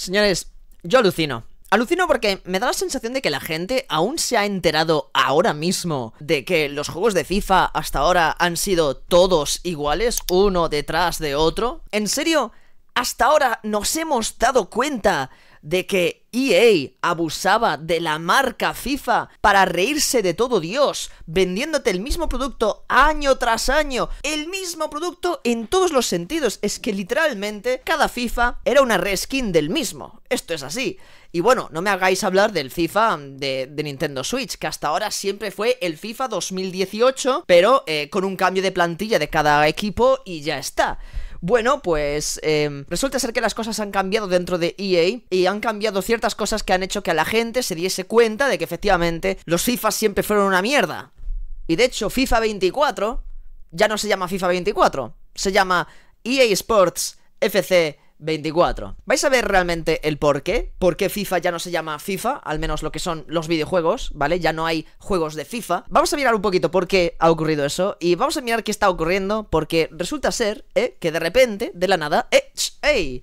Señores, yo alucino. Alucino porque me da la sensación de que la gente aún se ha enterado ahora mismo de que los juegos de FIFA hasta ahora han sido todos iguales, uno detrás de otro. ¿En serio? Hasta ahora nos hemos dado cuenta de que EA abusaba de la marca FIFA para reírse de todo Dios, vendiéndote el mismo producto año tras año, el mismo producto en todos los sentidos. Es que literalmente cada FIFA era una reskin del mismo. Esto es así. Y bueno, no me hagáis hablar del FIFA mm, de, Nintendo Switch, que hasta ahora siempre fue el FIFA 2018, pero eh, con un cambio de plantilla de cada equipo y ya está. Bueno, pues em, resulta ser que las cosas han cambiado dentro de EA y han cambiado ciertas cosas que han hecho que a la gente se diese cuenta de que efectivamente los FIFA siempre fueron una mierda. Y de hecho, FIFA 24 ya no se llama FIFA 24, se llama EA Sports FC 24. Vais a ver realmente el por qué, por qué FIFA ya no se llama FIFA, al menos lo que son los videojuegos, ¿vale? Ya no hay juegos de FIFA. Vamos a mirar un poquito por qué ha ocurrido eso y vamos a mirar qué está ocurriendo porque resulta ser, eh, Que de repente, de la nada, eh,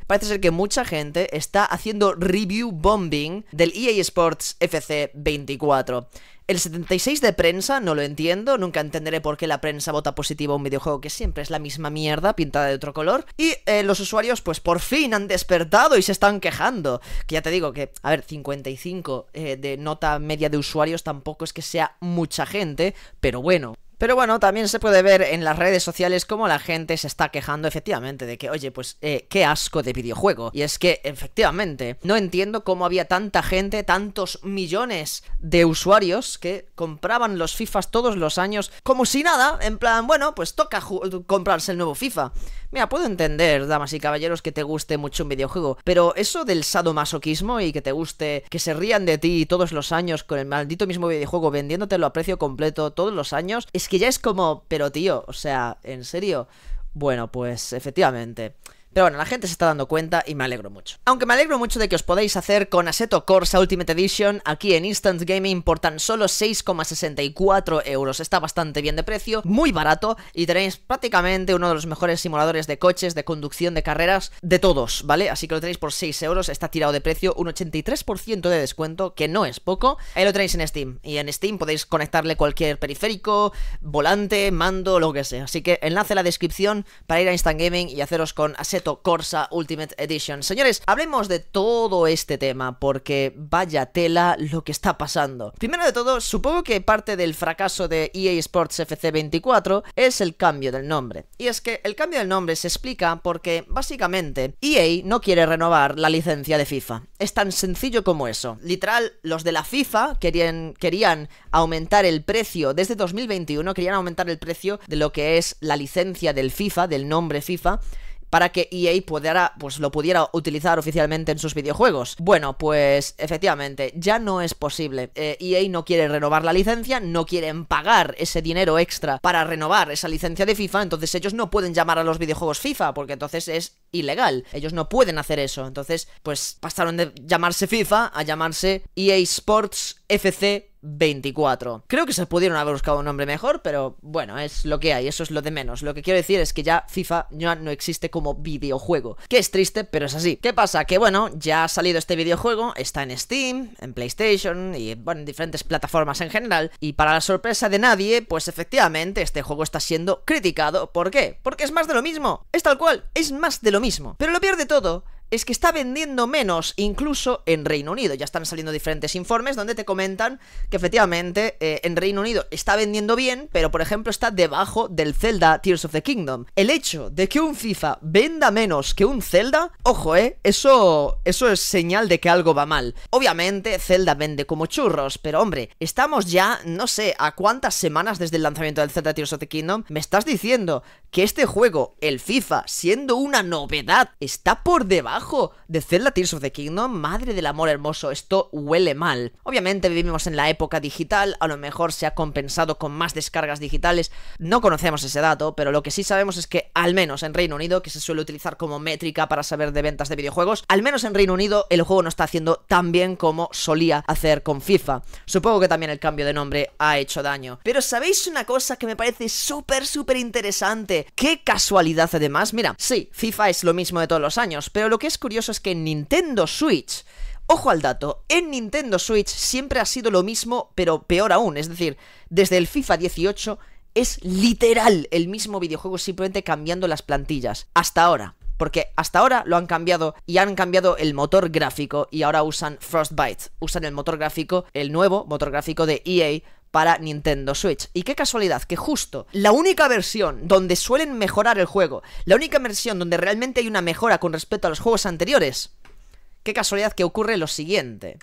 Parece ser que mucha gente está haciendo review bombing del EA Sports FC 24. El 76 de prensa, no lo entiendo, nunca entenderé por qué la prensa vota positiva a un videojuego que siempre es la misma mierda, pintada de otro color. Y eh, los usuarios, pues por fin han despertado y se están quejando. Que ya te digo que, a ver, 55 eh, de nota media de usuarios tampoco es que sea mucha gente, pero bueno. Pero bueno, también se puede ver en las redes sociales cómo la gente se está quejando efectivamente de que, oye, pues eh, qué asco de videojuego. Y es que, efectivamente, no entiendo cómo había tanta gente, tantos millones de usuarios que compraban los FIFAs todos los años como si nada, en plan, bueno, pues toca comprarse el nuevo FIFA. Mira, puedo entender, damas y caballeros, que te guste mucho un videojuego, pero eso del sadomasoquismo y que te guste, que se rían de ti todos los años con el maldito mismo videojuego vendiéndotelo a precio completo todos los años, es es que ya es como, pero tío, o sea, en serio. Bueno, pues efectivamente. Pero bueno, la gente se está dando cuenta y me alegro mucho. Aunque me alegro mucho de que os podáis hacer con Assetto Corsa Ultimate Edition aquí en Instant Gaming por tan solo 6,64 euros. Está bastante bien de precio, muy barato y tenéis prácticamente uno de los mejores simuladores de coches, de conducción, de carreras, de todos, ¿vale? Así que lo tenéis por 6 euros, está tirado de precio, un 83% de descuento, que no es poco. Ahí lo tenéis en Steam. Y en Steam podéis conectarle cualquier periférico, volante, mando, lo que sea. Así que enlace en la descripción para ir a Instant Gaming y haceros con Assetto Corsa Ultimate Edition. Señores, hablemos de todo este tema, porque vaya tela lo que está pasando. Primero de todo, supongo que parte del fracaso de EA Sports FC24 es el cambio del nombre. Y es que el cambio del nombre se explica porque, básicamente, EA no quiere renovar la licencia de FIFA. Es tan sencillo como eso. Literal, los de la FIFA querían, querían aumentar el precio, desde 2021 querían aumentar el precio de lo que es la licencia del FIFA, del nombre FIFA, para que EA pudiera, pues lo pudiera utilizar oficialmente en sus videojuegos. Bueno, pues efectivamente, ya no es posible. EA eh, e no quiere renovar la licencia, no quieren pagar ese dinero extra para renovar esa licencia de FIFA, entonces ellos no pueden llamar a los videojuegos FIFA, porque entonces es ilegal. Ellos no pueden hacer eso. Entonces, pues pasaron de llamarse FIFA a llamarse EA Sports FC 24. Creo que se pudieron haber buscado un nombre mejor, pero bueno, es lo que hay, eso es lo de menos. Lo que quiero decir es que ya FIFA ya no existe como videojuego, que es triste, pero es así. ¿Qué pasa? Que bueno, ya ha salido este videojuego, está en Steam, en PlayStation y bueno, en diferentes plataformas en general, y para la sorpresa de nadie, pues efectivamente este juego está siendo criticado. ¿Por qué? Porque es más de lo mismo, es tal cual, es más de lo mismo. Pero lo pierde de todo es que está vendiendo menos, incluso en Reino Unido. Ya están saliendo diferentes informes donde te comentan que efectivamente eh, en Reino Unido está vendiendo bien, pero por ejemplo está debajo del Zelda Tears of the Kingdom. El hecho de que un FIFA venda menos que un Zelda, ojo, eh, eso, eso es señal de que algo va mal. Obviamente Zelda vende como churros, pero hombre, estamos ya, no sé, a cuántas semanas desde el lanzamiento del Zelda Tears of the Kingdom, me estás diciendo que este juego, el FIFA, siendo una novedad, está por debajo de Zelda Tears of the Kingdom. Madre del amor hermoso, esto huele mal. Obviamente vivimos en la época digital, a lo mejor se ha compensado con más descargas digitales. No conocemos ese dato, pero lo que sí sabemos es que, al menos en Reino Unido, que se suele utilizar como métrica para saber de ventas de videojuegos, al menos en Reino Unido el juego no está haciendo tan bien como solía hacer con FIFA. Supongo que también el cambio de nombre ha hecho daño. Pero ¿sabéis una cosa que me parece súper, súper interesante? Qué casualidad además. Mira, sí, FIFA es lo mismo de todos los años, pero lo que es curioso es que en Nintendo Switch, ojo al dato, en Nintendo Switch siempre ha sido lo mismo, pero peor aún. Es decir, desde el FIFA 18 es literal el mismo videojuego, simplemente cambiando las plantillas. Hasta ahora. Porque hasta ahora lo han cambiado y han cambiado el motor gráfico y ahora usan Frostbite. Usan el motor gráfico, el nuevo motor gráfico de EA para Nintendo Switch. Y qué casualidad que justo la única versión donde suelen mejorar el juego, la única versión donde realmente hay una mejora con respecto a los juegos anteriores, qué casualidad que ocurre lo siguiente.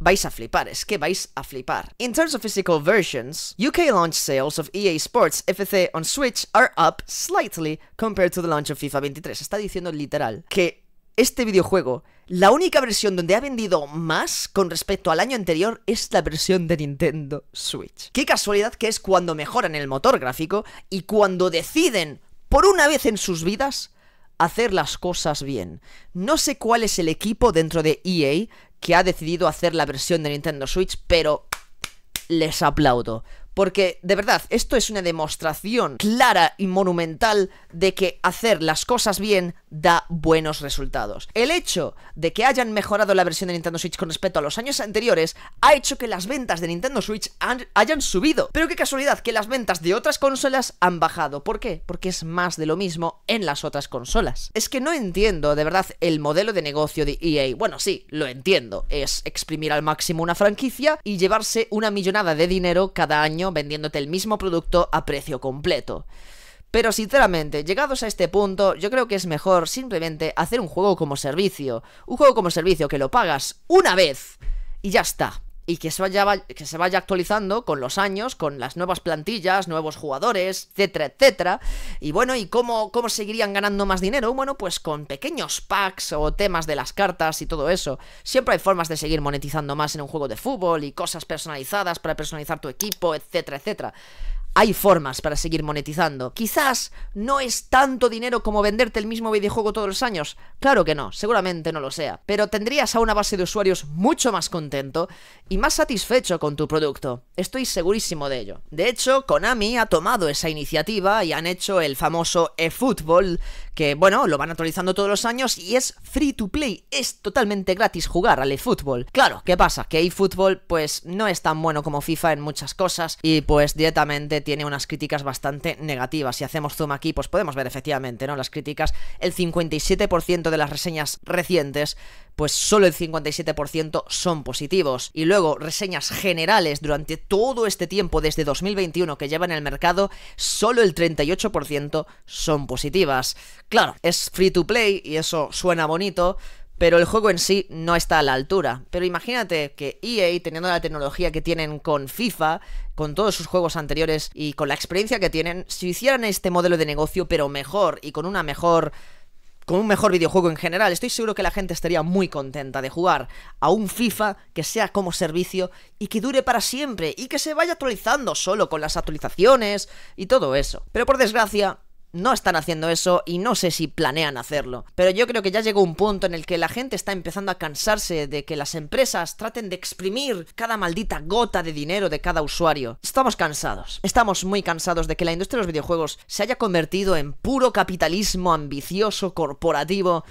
vais a flipar, es que vais a flipar. In terms of physical versions, UK launch sales of EA Sports FC on Switch are up slightly compared to the launch of FIFA 23. Está diciendo literal que este videojuego, la única versión donde ha vendido más con respecto al año anterior es la versión de Nintendo Switch. Qué casualidad que es cuando mejoran el motor gráfico y cuando deciden, por una vez en sus vidas, hacer las cosas bien. No sé cuál es el equipo dentro de EA que ha decidido hacer la versión de Nintendo Switch, pero les aplaudo, porque, de verdad, esto es una demostración clara y monumental de que hacer las cosas bien da buenos resultados. El hecho de que hayan mejorado la versión de Nintendo Switch con respecto a los años anteriores ha hecho que las ventas de Nintendo Switch hayan subido. Pero qué casualidad que las ventas de otras consolas han bajado. ¿Por qué? Porque es más de lo mismo en las otras consolas. Es que no entiendo, de verdad, el modelo de negocio de EA. Bueno, sí, lo entiendo. Es exprimir al máximo una franquicia y llevarse una millonada de dinero cada año vendiéndote el mismo producto a precio completo. Pero sinceramente, llegados a este punto, yo creo que es mejor simplemente hacer un juego como servicio. Un juego como servicio que lo pagas una vez y ya está y que se, vaya, que se vaya actualizando con los años, con las nuevas plantillas, nuevos jugadores, etcétera, etcétera. Y bueno, ¿y cómo, cómo seguirían ganando más dinero? Bueno, pues con pequeños packs o temas de las cartas y todo eso. Siempre hay formas de seguir monetizando más en un juego de fútbol y cosas personalizadas para personalizar tu equipo, etcétera, etcétera hay formas para seguir monetizando. Quizás no es tanto dinero como venderte el mismo videojuego todos los años. Claro que no, seguramente no lo sea. Pero tendrías a una base de usuarios mucho más contento y más satisfecho con tu producto. Estoy segurísimo de ello. De hecho, Konami ha tomado esa iniciativa y han hecho el famoso eFootball, que bueno, lo van actualizando todos los años y es free to play. Es totalmente gratis jugar al eFootball. Claro, ¿qué pasa? Que eFootball pues no es tan bueno como FIFA en muchas cosas y pues directamente tiene unas críticas bastante negativas. Si hacemos zoom aquí, pues podemos ver efectivamente, ¿no? Las críticas, el 57% de las reseñas recientes, pues solo el 57% son positivos. Y luego, reseñas generales durante todo este tiempo, desde 2021 que lleva en el mercado, solo el 38% son positivas. Claro, es free to play y eso suena bonito, pero el juego en sí no está a la altura. Pero imagínate que EA, teniendo la tecnología que tienen con FIFA, con todos sus juegos anteriores y con la experiencia que tienen, si hicieran este modelo de negocio, pero mejor y con una mejor con un mejor videojuego en general. Estoy seguro que la gente estaría muy contenta de jugar a un FIFA que sea como servicio y que dure para siempre y que se vaya actualizando solo con las actualizaciones y todo eso. Pero por desgracia, no están haciendo eso y no sé si planean hacerlo. Pero yo creo que ya llegó un punto en el que la gente está empezando a cansarse de que las empresas traten de exprimir cada maldita gota de dinero de cada usuario. Estamos cansados. Estamos muy cansados de que la industria de los videojuegos se haya convertido en puro capitalismo ambicioso, corporativo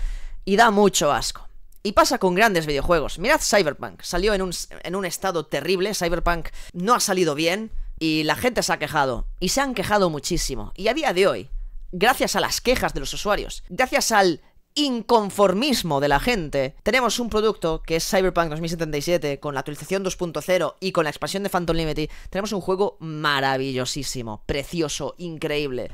y da mucho asco. Y pasa con grandes videojuegos. Mirad Cyberpunk. Salió en un, en un estado terrible. Cyberpunk no ha salido bien. Y la gente se ha quejado. Y se han quejado muchísimo. Y a día de hoy, gracias a las quejas de los usuarios, gracias al inconformismo de la gente, tenemos un producto que es Cyberpunk 2077 con la actualización 2.0 y con la expansión de Phantom Liberty, tenemos un juego maravillosísimo, precioso, increíble.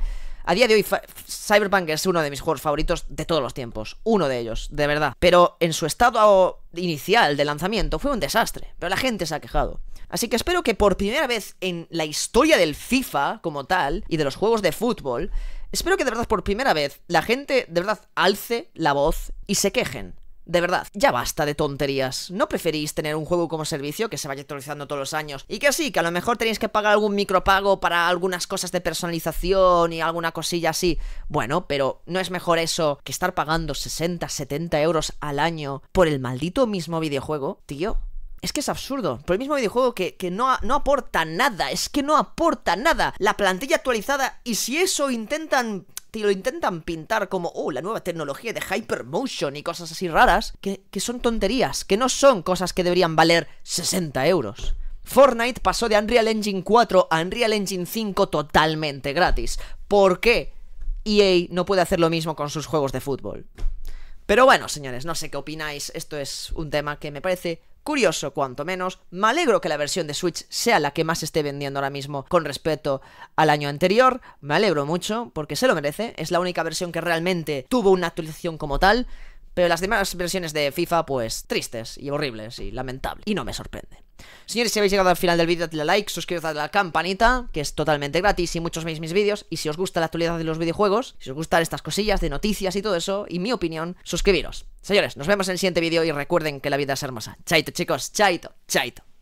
A día de hoy Cyberpunk es uno de mis juegos favoritos de todos los tiempos, uno de ellos, de verdad. Pero en su estado inicial de lanzamiento fue un desastre, pero la gente se ha quejado. Así que espero que por primera vez en la historia del FIFA como tal y de los juegos de fútbol, Espero que de verdad por primera vez la gente de verdad alce la voz y se quejen. De verdad, ya basta de tonterías. ¿No preferís tener un juego como servicio que se vaya actualizando todos los años? Y que sí, que a lo mejor tenéis que pagar algún micropago para algunas cosas de personalización y alguna cosilla así. Bueno, pero ¿no es mejor eso que estar pagando 60, 70 euros al año por el maldito mismo videojuego? Tío, es que es absurdo. Por el mismo videojuego que, que no, no aporta nada. Es que no aporta nada. La plantilla actualizada. Y si eso intentan lo intentan pintar como, oh, la nueva tecnología de Hypermotion y cosas así raras, que, que, son tonterías, que no son cosas que deberían valer 60 euros. Fortnite pasó de Unreal Engine 4 a Unreal Engine 5 totalmente gratis. ¿Por qué? EA no puede hacer lo mismo con sus juegos de fútbol. Pero bueno, señores, no sé qué opináis. Esto es un tema que me parece Curioso, cuanto menos, me alegro que la versión de Switch sea la que más esté vendiendo ahora mismo con respecto al año anterior, me alegro mucho porque se lo merece, es la única versión que realmente tuvo una actualización como tal, pero las demás versiones de FIFA pues tristes y horribles y lamentables, y no me sorprende. Señores, si habéis llegado al final del vídeo, dadle a like, suscribiros a la campanita, que es totalmente gratis y muchos veis mis vídeos. Y si os gusta la actualidad de los videojuegos, si os gustan estas cosillas de noticias y todo eso, y mi opinión, suscribiros. Señores, nos vemos en el siguiente vídeo y recuerden que la vida es hermosa. Chaito, chicos, chaito, chaito.